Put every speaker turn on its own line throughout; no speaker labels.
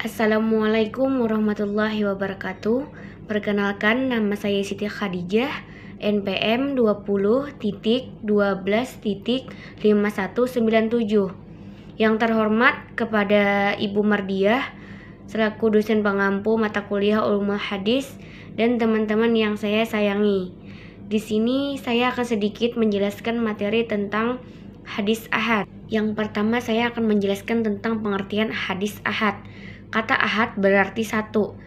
Assalamualaikum warahmatullahi wabarakatuh. Perkenalkan nama saya Siti Khadijah, NPM 20.12.5197. Yang terhormat kepada Ibu Mardiah selaku dosen pengampu mata kuliah Ulumul Hadis dan teman-teman yang saya sayangi. Di sini saya akan sedikit menjelaskan materi tentang hadis ahad. Yang pertama saya akan menjelaskan tentang pengertian hadis ahad. Kata ahad berarti satu.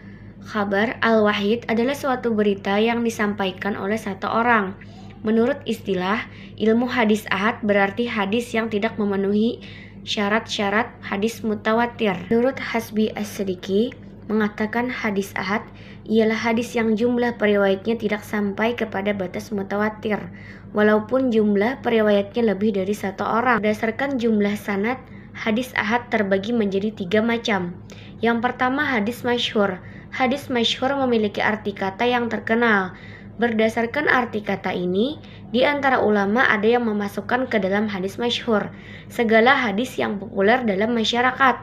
Kabar al-wahid adalah suatu berita yang disampaikan oleh satu orang. Menurut istilah, ilmu hadis ahad berarti hadis yang tidak memenuhi syarat-syarat hadis mutawatir. Menurut Hasbi As-Sidiki, mengatakan hadis ahad ialah hadis yang jumlah periwayatnya tidak sampai kepada batas mutawatir, walaupun jumlah periwayatnya lebih dari satu orang. Berdasarkan jumlah sanat, hadis ahad terbagi menjadi tiga macam. Yang pertama hadis masyhur. Hadis masyhur memiliki arti kata yang terkenal. Berdasarkan arti kata ini, di antara ulama ada yang memasukkan ke dalam hadis masyhur segala hadis yang populer dalam masyarakat,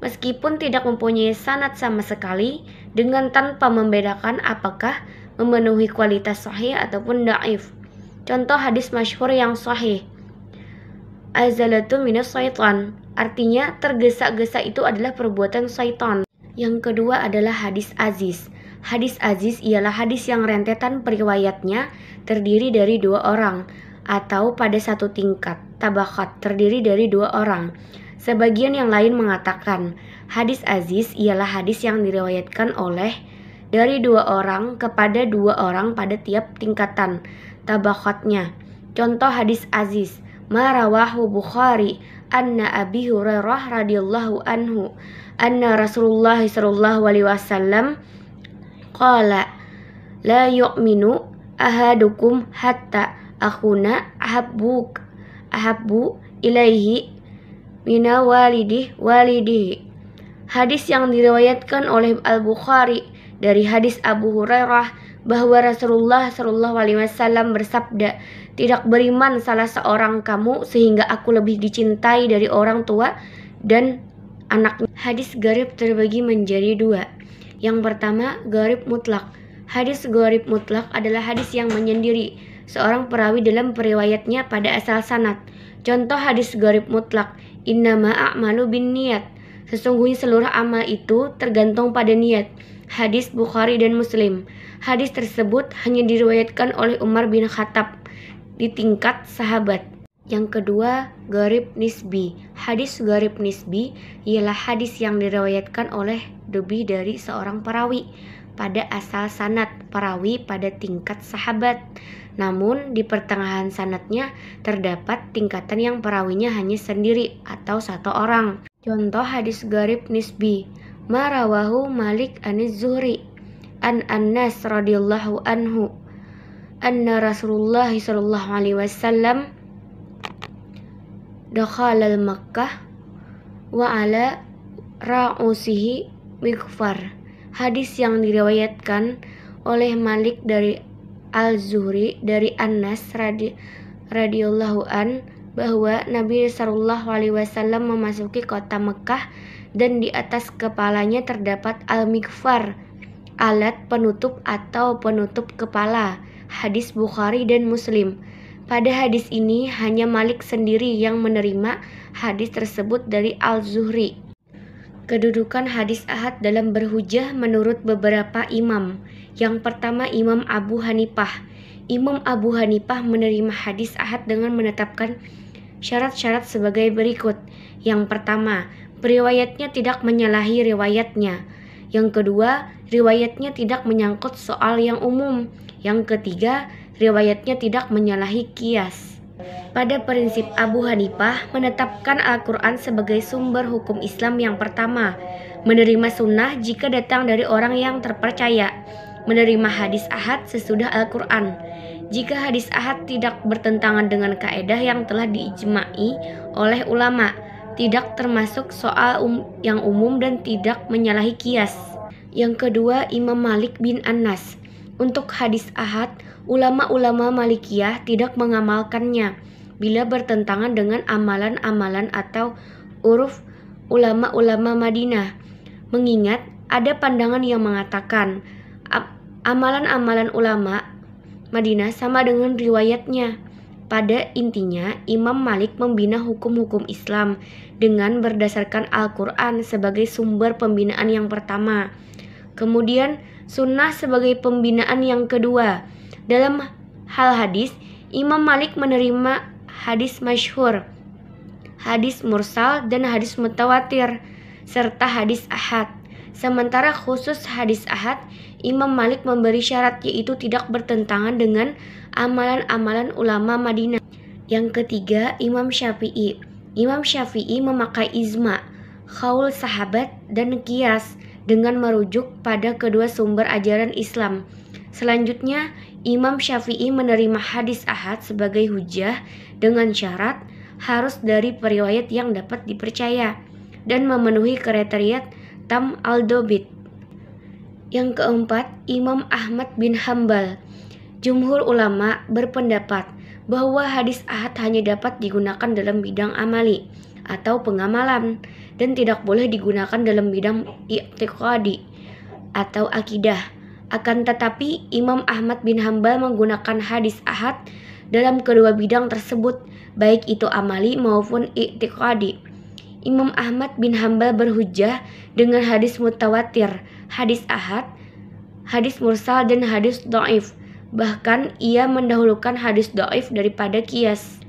meskipun tidak mempunyai sanat sama sekali dengan tanpa membedakan apakah memenuhi kualitas sahih ataupun da'if. Contoh hadis masyhur yang sahih azalatun minas syaitan. Artinya tergesa-gesa itu adalah perbuatan syaitan. Yang kedua adalah hadis aziz. Hadis aziz ialah hadis yang rentetan periwayatnya terdiri dari dua orang atau pada satu tingkat, tabakat terdiri dari dua orang. Sebagian yang lain mengatakan, hadis aziz ialah hadis yang diriwayatkan oleh dari dua orang kepada dua orang pada tiap tingkatan tabakatnya. Contoh hadis aziz, marawahu Bukhari anna Abi Hurairah radhiyallahu anhu anna Rasulullah sallallahu alaihi wasallam qala la yu'minu ahadukum hatta akhuna ahabbuk ahabbu ilaihi mina walidih walidih hadis yang diriwayatkan oleh Al-Bukhari dari hadis Abu Hurairah bahwa Rasulullah Shallallahu Alaihi Wasallam bersabda, tidak beriman salah seorang kamu sehingga aku lebih dicintai dari orang tua dan anak Hadis garib terbagi menjadi dua. Yang pertama, garib mutlak. Hadis garib mutlak adalah hadis yang menyendiri seorang perawi dalam periwayatnya pada asal sanad Contoh hadis garib mutlak, innama a'malu bin niat Sesungguhnya seluruh amal itu tergantung pada niat. Hadis Bukhari dan Muslim. Hadis tersebut hanya diriwayatkan oleh Umar bin Khattab di tingkat sahabat. Yang kedua, Garib Nisbi. Hadis Garib Nisbi ialah hadis yang diriwayatkan oleh Dubi dari seorang perawi pada asal sanat perawi pada tingkat sahabat. Namun di pertengahan sanatnya terdapat tingkatan yang perawinya hanya sendiri atau satu orang. Contoh hadis garib nisbi. Marawahu Malik anis Zuhri an Anas radhiyallahu anhu anna Rasulullah sallallahu alaihi wasallam dakhala Makkah wa ala ra'usihi mikfar. Hadis yang diriwayatkan oleh Malik dari Al-Zuhri dari Anas radhiyallahu an bahwa Nabi Shallallahu Alaihi Wasallam memasuki kota Mekah dan di atas kepalanya terdapat al-mikfar, alat penutup atau penutup kepala. Hadis Bukhari dan Muslim. Pada hadis ini hanya Malik sendiri yang menerima hadis tersebut dari Al-Zuhri. Kedudukan hadis ahad dalam berhujah menurut beberapa imam. Yang pertama Imam Abu Hanifah Imam Abu Hanifah menerima hadis ahad dengan menetapkan syarat-syarat sebagai berikut. Yang pertama, riwayatnya tidak menyalahi riwayatnya. Yang kedua, riwayatnya tidak menyangkut soal yang umum. Yang ketiga, riwayatnya tidak menyalahi kias. Pada prinsip Abu Hanifah menetapkan Al-Quran sebagai sumber hukum Islam yang pertama, menerima sunnah jika datang dari orang yang terpercaya, menerima hadis ahad sesudah Al-Quran, jika hadis ahad tidak bertentangan dengan kaedah yang telah diijma'i oleh ulama, tidak termasuk soal um yang umum dan tidak menyalahi kias. Yang kedua, Imam Malik bin Anas. Untuk hadis ahad, ulama-ulama Malikiyah tidak mengamalkannya bila bertentangan dengan amalan-amalan atau uruf ulama-ulama Madinah. Mengingat ada pandangan yang mengatakan amalan-amalan ulama Madinah sama dengan riwayatnya. Pada intinya, Imam Malik membina hukum-hukum Islam dengan berdasarkan Al-Quran sebagai sumber pembinaan yang pertama. Kemudian, sunnah sebagai pembinaan yang kedua. Dalam hal hadis, Imam Malik menerima hadis masyhur, hadis mursal, dan hadis mutawatir, serta hadis ahad. Sementara khusus hadis ahad, Imam Malik memberi syarat yaitu tidak bertentangan dengan amalan-amalan ulama Madinah. Yang ketiga, Imam Syafi'i. Imam Syafi'i memakai izma, khaul sahabat, dan kias dengan merujuk pada kedua sumber ajaran Islam. Selanjutnya, Imam Syafi'i menerima hadis ahad sebagai hujah dengan syarat harus dari periwayat yang dapat dipercaya dan memenuhi kriteria Hitam al-Dobit. Yang keempat, Imam Ahmad bin Hambal. Jumhur ulama berpendapat bahwa hadis ahad hanya dapat digunakan dalam bidang amali atau pengamalan dan tidak boleh digunakan dalam bidang i'tiqadi atau akidah. Akan tetapi, Imam Ahmad bin Hambal menggunakan hadis ahad dalam kedua bidang tersebut, baik itu amali maupun i'tiqadi. Imam Ahmad bin Hambal berhujah dengan hadis mutawatir, hadis ahad, hadis mursal dan hadis do'if. Bahkan ia mendahulukan hadis do'if daripada kias.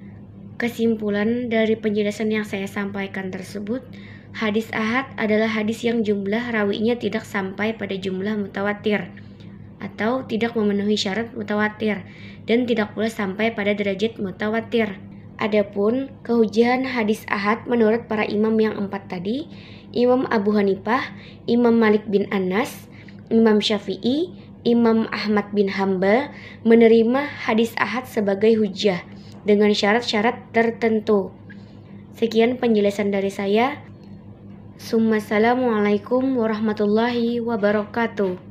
Kesimpulan dari penjelasan yang saya sampaikan tersebut, hadis ahad adalah hadis yang jumlah rawinya tidak sampai pada jumlah mutawatir atau tidak memenuhi syarat mutawatir dan tidak pula sampai pada derajat mutawatir. Adapun kehujahan hadis ahad menurut para imam yang empat tadi, Imam Abu Hanifah, Imam Malik bin Anas, Imam Syafi'i, Imam Ahmad bin Hambal menerima hadis ahad sebagai hujah dengan syarat-syarat tertentu. Sekian penjelasan dari saya. Assalamualaikum warahmatullahi wabarakatuh.